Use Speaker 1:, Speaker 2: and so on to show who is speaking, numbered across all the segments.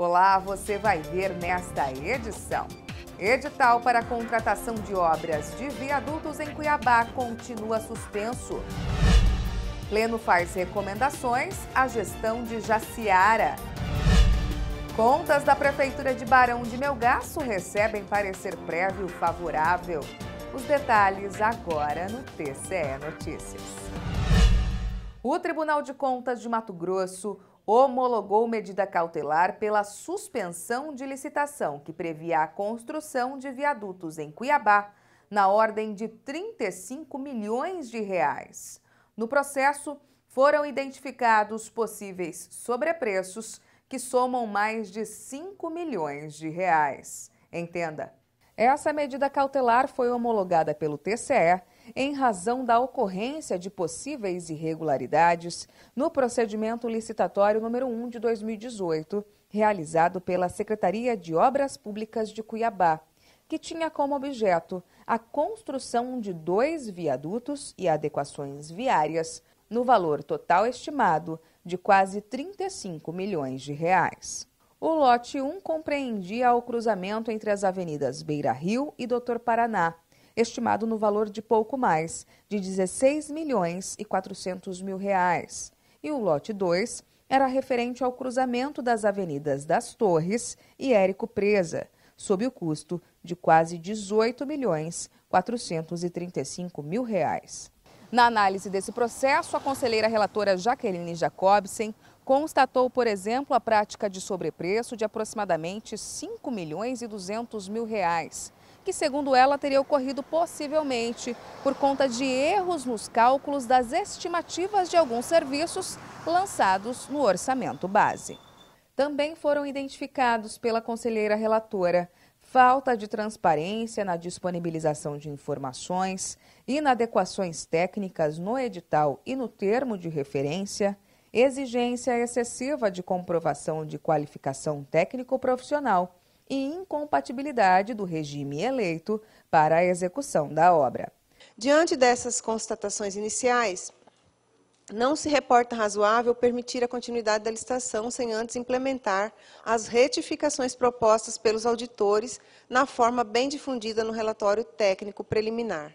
Speaker 1: Olá, você vai ver nesta edição. Edital para contratação de obras de viadutos em Cuiabá continua suspenso. Pleno faz recomendações à gestão de Jaciara. Contas da Prefeitura de Barão de Melgaço recebem parecer prévio favorável. Os detalhes agora no TCE Notícias. O Tribunal de Contas de Mato Grosso homologou medida cautelar pela suspensão de licitação que previa a construção de viadutos em Cuiabá, na ordem de 35 milhões de reais. No processo, foram identificados possíveis sobrepreços que somam mais de 5 milhões de reais. Entenda. Essa medida cautelar foi homologada pelo TCE em razão da ocorrência de possíveis irregularidades no procedimento licitatório número 1 de 2018, realizado pela Secretaria de Obras Públicas de Cuiabá, que tinha como objeto a construção de dois viadutos e adequações viárias no valor total estimado de quase 35 milhões de reais. O lote 1 compreendia o cruzamento entre as avenidas Beira Rio e Doutor Paraná, estimado no valor de pouco mais de 16 milhões e 400 mil reais. E o lote 2 era referente ao cruzamento das avenidas das Torres e Érico Presa, sob o custo de quase 18 milhões 435 mil reais. Na análise desse processo, a conselheira relatora Jaqueline Jacobsen constatou, por exemplo, a prática de sobrepreço de aproximadamente 5 milhões e 200 mil reais que, segundo ela, teria ocorrido possivelmente por conta de erros nos cálculos das estimativas de alguns serviços lançados no orçamento base. Também foram identificados pela conselheira relatora falta de transparência na disponibilização de informações, inadequações técnicas no edital e no termo de referência, exigência excessiva de comprovação de qualificação técnico-profissional e incompatibilidade do regime eleito para a execução da obra.
Speaker 2: Diante dessas constatações iniciais, não se reporta razoável permitir a continuidade da licitação sem antes implementar as retificações propostas pelos auditores na forma bem difundida no relatório técnico preliminar.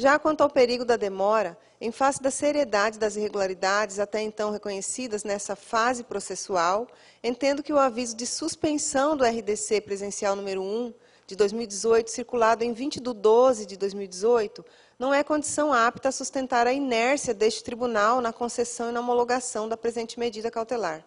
Speaker 2: Já quanto ao perigo da demora, em face da seriedade das irregularidades até então reconhecidas nessa fase processual, entendo que o aviso de suspensão do RDC presencial número 1 de 2018, circulado em 20 de 12 de 2018, não é condição apta a sustentar a inércia deste tribunal na concessão e na homologação da presente medida cautelar.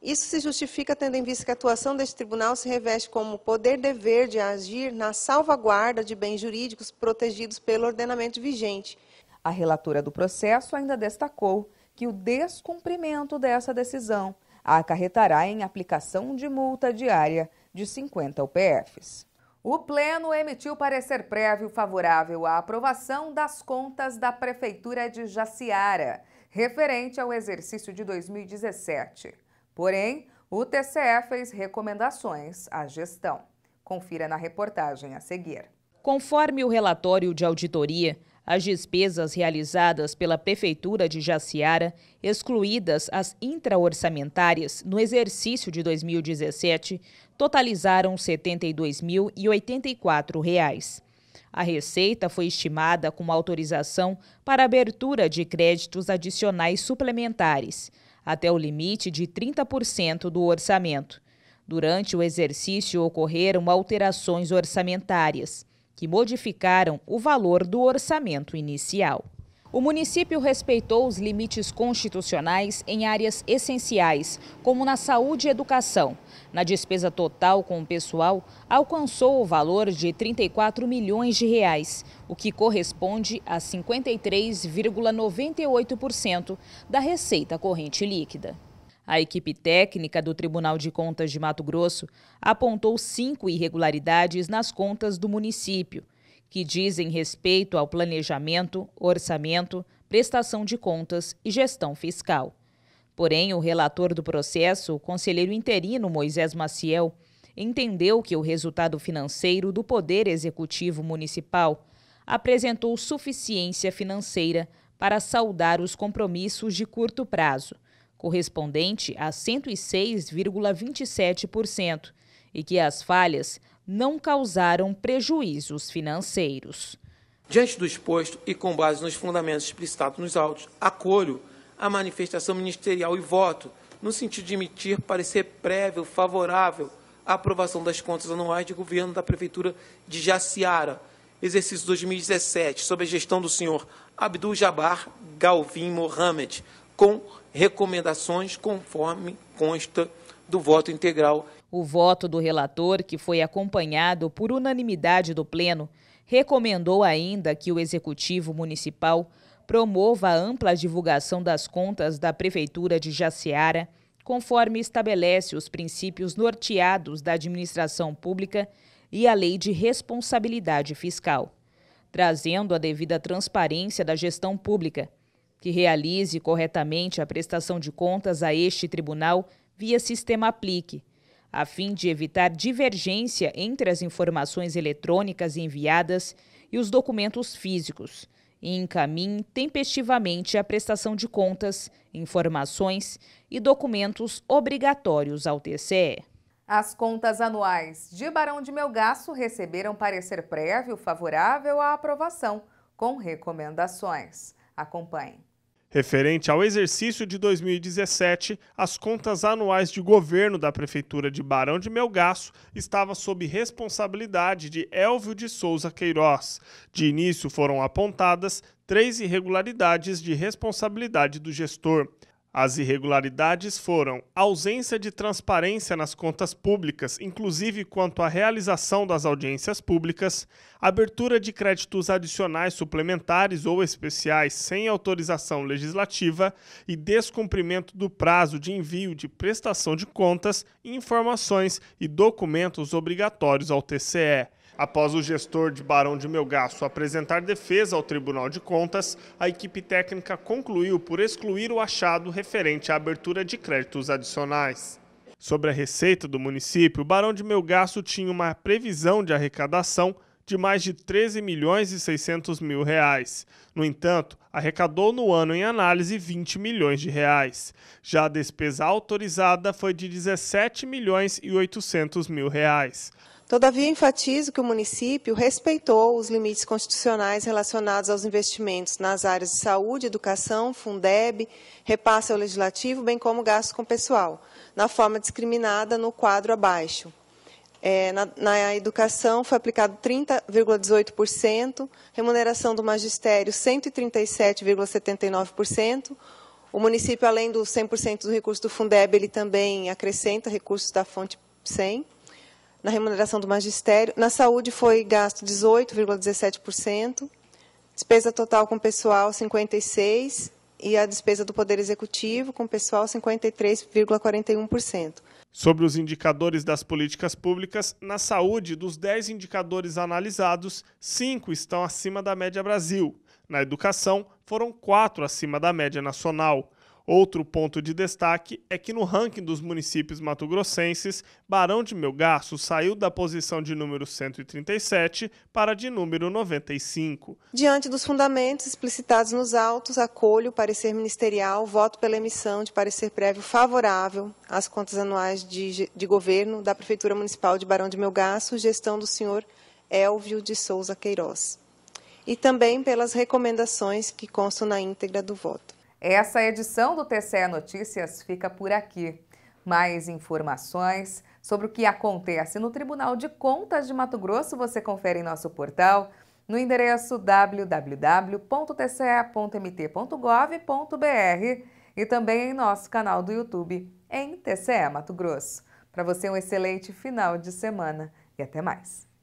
Speaker 2: Isso se justifica tendo em vista que a atuação deste tribunal se reveste como poder-dever de agir na salvaguarda de bens jurídicos protegidos pelo ordenamento vigente.
Speaker 1: A relatora do processo ainda destacou que o
Speaker 2: descumprimento
Speaker 1: dessa decisão acarretará em aplicação de multa diária de 50 UPFs. O Pleno emitiu parecer prévio favorável à aprovação das contas da Prefeitura de Jaciara, referente ao exercício de 2017. Porém, o TCE fez recomendações à gestão. Confira na reportagem a seguir.
Speaker 3: Conforme o relatório de auditoria, as despesas realizadas pela Prefeitura de Jaciara, excluídas as intraorçamentárias no exercício de 2017, totalizaram R$ 72.084. A receita foi estimada com autorização para abertura de créditos adicionais suplementares – até o limite de 30% do orçamento. Durante o exercício ocorreram alterações orçamentárias, que modificaram o valor do orçamento inicial. O município respeitou os limites constitucionais em áreas essenciais, como na saúde e educação. Na despesa total com o pessoal, alcançou o valor de 34 milhões de reais, o que corresponde a 53,98% da receita corrente líquida. A equipe técnica do Tribunal de Contas de Mato Grosso apontou cinco irregularidades nas contas do município que dizem respeito ao planejamento, orçamento, prestação de contas e gestão fiscal. Porém, o relator do processo, o conselheiro interino Moisés Maciel, entendeu que o resultado financeiro do Poder Executivo Municipal apresentou suficiência financeira para saldar os compromissos de curto prazo, correspondente a 106,27%, e que as falhas não causaram prejuízos financeiros.
Speaker 4: Diante do exposto e com base nos fundamentos explicitados nos autos, acolho a manifestação ministerial e voto no sentido de emitir parecer prévio favorável à aprovação das contas anuais de governo da Prefeitura de Jaciara, exercício 2017, sob a gestão do senhor Abdul Jabbar Galvin Mohamed, com recomendações conforme consta do voto integral
Speaker 3: o voto do relator, que foi acompanhado por unanimidade do Pleno, recomendou ainda que o Executivo Municipal promova a ampla divulgação das contas da Prefeitura de Jaciara, conforme estabelece os princípios norteados da administração pública e a Lei de Responsabilidade Fiscal, trazendo a devida transparência da gestão pública, que realize corretamente a prestação de contas a este tribunal via sistema aplique a fim de evitar divergência entre as informações eletrônicas enviadas e os documentos físicos, e encaminhe tempestivamente a prestação de contas, informações e documentos obrigatórios ao TCE.
Speaker 1: As contas anuais de Barão de Melgaço receberam parecer prévio favorável à aprovação, com recomendações. Acompanhe.
Speaker 4: Referente ao exercício de 2017, as contas anuais de governo da Prefeitura de Barão de Melgaço estavam sob responsabilidade de Elvio de Souza Queiroz. De início foram apontadas três irregularidades de responsabilidade do gestor. As irregularidades foram ausência de transparência nas contas públicas, inclusive quanto à realização das audiências públicas, abertura de créditos adicionais suplementares ou especiais sem autorização legislativa e descumprimento do prazo de envio de prestação de contas, informações e documentos obrigatórios ao TCE. Após o gestor de Barão de Melgaço apresentar defesa ao Tribunal de Contas, a equipe técnica concluiu por excluir o achado referente à abertura de créditos adicionais. Sobre a receita do município, o Barão de Melgaço tinha uma previsão de arrecadação de mais de 13 milhões e 600 mil reais. No entanto, arrecadou no ano em análise 20 milhões de reais. Já a despesa autorizada foi de 17 milhões e 800 mil reais.
Speaker 2: Todavia, enfatizo que o município respeitou os limites constitucionais relacionados aos investimentos nas áreas de saúde, educação, Fundeb, repasse ao legislativo, bem como gastos com pessoal, na forma discriminada no quadro abaixo. É, na, na, educação foi aplicado 30,18%, remuneração do magistério 137,79%. O município, além do 100% dos recursos do Fundeb, ele também acrescenta recursos da fonte 100% na remuneração do magistério. Na saúde foi gasto 18,17%, despesa total com pessoal 56% e a despesa do Poder Executivo com pessoal 53,41%.
Speaker 4: Sobre os indicadores das políticas públicas, na saúde, dos 10 indicadores analisados, 5 estão acima da média Brasil. Na educação, foram 4 acima da média nacional. Outro ponto de destaque é que no ranking dos municípios matogrossenses, Barão de Melgaço saiu da posição de número 137 para de número 95.
Speaker 2: Diante dos fundamentos explicitados nos autos, acolho o parecer ministerial, voto pela emissão de parecer prévio favorável às contas anuais de, de governo da Prefeitura Municipal de Barão de Melgaço, gestão do senhor Elvio de Souza Queiroz. E também pelas recomendações que constam na íntegra do voto. Essa edição do TCE Notícias
Speaker 1: fica por aqui. Mais informações sobre o que acontece no Tribunal de Contas de Mato Grosso você confere em nosso portal no endereço www.tce.mt.gov.br e também em nosso canal do YouTube em TCE Mato Grosso. Para você, um excelente final de semana e até mais!